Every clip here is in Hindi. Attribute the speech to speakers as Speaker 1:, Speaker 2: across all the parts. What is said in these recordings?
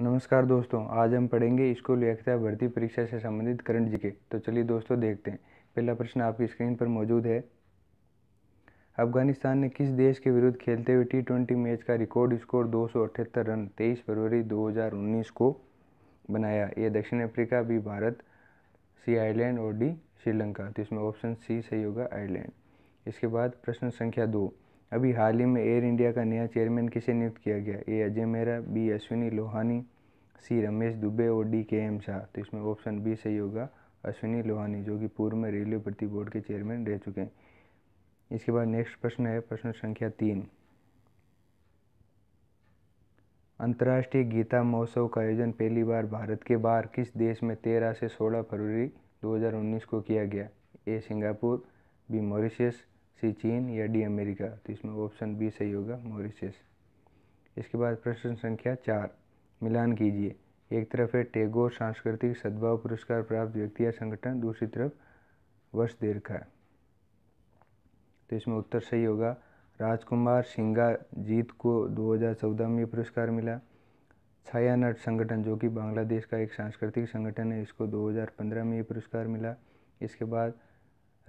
Speaker 1: नमस्कार दोस्तों आज हम पढ़ेंगे स्कूल व्याख्या भर्ती परीक्षा से संबंधित करंट जीके तो चलिए दोस्तों देखते हैं पहला प्रश्न आपकी स्क्रीन पर मौजूद है अफगानिस्तान ने किस देश के विरुद्ध खेलते हुए टी ट्वेंटी मैच का रिकॉर्ड स्कोर दो रन तेईस फरवरी दो को बनाया ये दक्षिण Africa B Bharat C Ireland और डी श्रीलंका तो इसमें ऑप्शन सी सही होगा आयरलैंड इसके बाद प्रश्न संख्या दो अभी हाल ही में एयर इंडिया का नया चेयरमैन किसे नियुक्त किया गया A Ajay Mehra B Ashwini Lohani C Ramesh Dubey और डी के एम शाह तो इसमें ऑप्शन बी सही होगा अश्विनी लोहानी जो कि पूर्व में रेलवे भर्ती बोर्ड के चेयरमैन रह चुके हैं इसके बाद नेक्स्ट प्रश्न है प्रश्न संख्या तीन अंतर्राष्ट्रीय गीता महोत्सव का आयोजन पहली बार भारत के बाहर किस देश में तेरह से सोलह फरवरी 2019 को किया गया A Singapore B Mauritius C चीन या डी अमेरिका तो इसमें ऑप्शन बी सही होगा मॉरिशस इसके बाद प्रश्न संख्या चार मिलान कीजिए एक तरफ है टेगोर सांस्कृतिक सद्भाव पुरस्कार प्राप्त व्यक्ति या संगठन दूसरी तरफ वर्ष दीर्घ है तो इसमें उत्तर सही होगा राजकुमार सिंगा जीत को 2014 में पुरस्कार मिला छाया नट संगठन जो कि बांग्लादेश का एक सांस्कृतिक संगठन है इसको 2015 में ये पुरस्कार मिला इसके बाद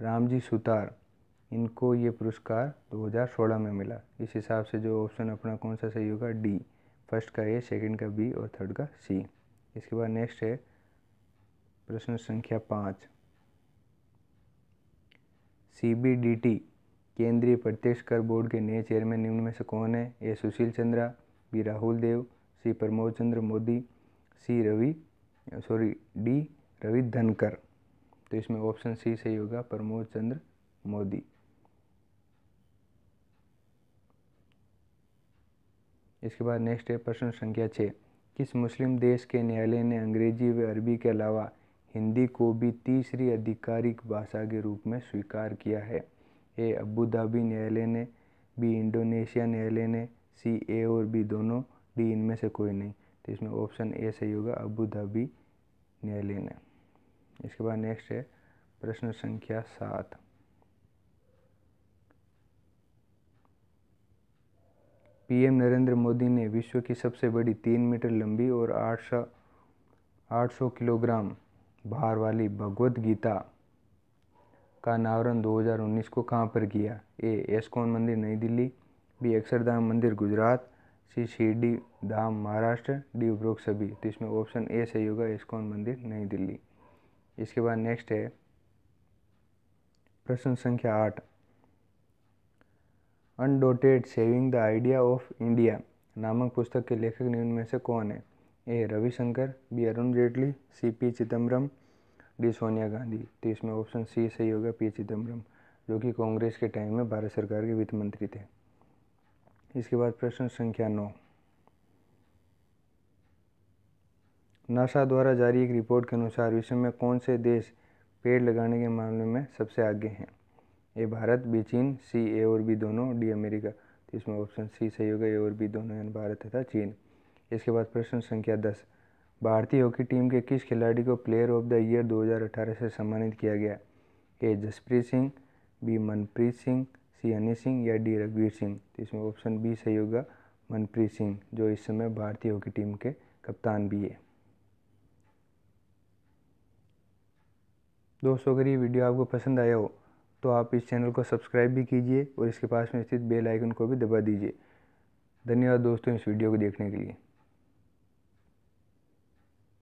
Speaker 1: रामजी सुतार इनको ये पुरस्कार 2016 में मिला इस हिसाब से जो ऑप्शन अपना कौन सा सही होगा डी फर्स्ट का ए सेकंड का बी और थर्ड का सी इसके बाद नेक्स्ट है प्रश्न संख्या पाँच सी केंद्रीय प्रत्यक्ष कर बोर्ड के नए चेयरमैन निम्न में से कौन है A Sushil Chandra B Rahul Dev C Pramod Chandra Modi C Ravi sorry D Ravi Dhankar तो इसमें ऑप्शन सी सही होगा प्रमोद चंद्र मोदी इसके बाद नेक्स्ट है प्रश्न संख्या छः किस मुस्लिम देश के न्यायालय ने अंग्रेजी व अरबी के अलावा हिंदी को भी तीसरी आधिकारिक भाषा के रूप में स्वीकार किया है ए अबू धाबी न्यायालय ने बी इंडोनेशिया न्यायालय ने सी ए और बी दोनों डी इनमें से कोई नहीं तो इसमें ऑप्शन ए सही होगा अबू धाबी न्यायालय ने इसके बाद नेक्स्ट है प्रश्न संख्या सात पीएम नरेंद्र मोदी ने विश्व की सबसे बड़ी तीन मीटर लंबी और आठ सौ आठ सौ किलोग्राम भार वाली भगवद गीता का अनावरण 2019 को कहाँ पर किया ए एस्कॉन मंदिर नई दिल्ली बी अक्षरधाम मंदिर गुजरात सी शिरडी धाम महाराष्ट्र डी उपरोक्त सभी तो इसमें ऑप्शन ए सही होगा एस्कॉन मंदिर नई दिल्ली इसके बाद नेक्स्ट है प्रश्न संख्या आठ undaunted saving the idea of India नामक पुस्तक के लेखक निम्न में से कौन है A Ravishankar B Arun Jaitley C P Chidambaram D Sonia Gandhi तो इसमें ऑप्शन सी सही होगा पी चिदम्बरम जो कि कांग्रेस के टाइम में भारत सरकार के वित्त मंत्री थे इसके बाद प्रश्न संख्या नौ नासा द्वारा जारी एक रिपोर्ट के अनुसार विश्व में कौन से देश पेड़ लगाने के मामले में सबसे आगे हैं ए भारत बी चीन सी ए और बी दोनों डी अमेरिका तो इसमें ऑप्शन सी सही होगा ए और बी दोनों यानी भारत तथा चीन इसके बाद प्रश्न संख्या दस भारतीय हॉकी टीम के किस खिलाड़ी को प्लेयर ऑफ द ईयर 2018 से सम्मानित किया गया A Jasprit Singh B Manpreet Singh C Honey Singh या डी रघुवीर सिंह तो इसमें ऑप्शन बी सही होगा मनप्रीत सिंह जो इस समय भारतीय हॉकी टीम के कप्तान भी है दोस्तों अगर ये वीडियो आपको पसंद आया हो तो आप इस चैनल को सब्सक्राइब भी कीजिए और इसके पास में स्थित बेल आइकन को भी दबा दीजिए धन्यवाद दोस्तों इस वीडियो को देखने के लिए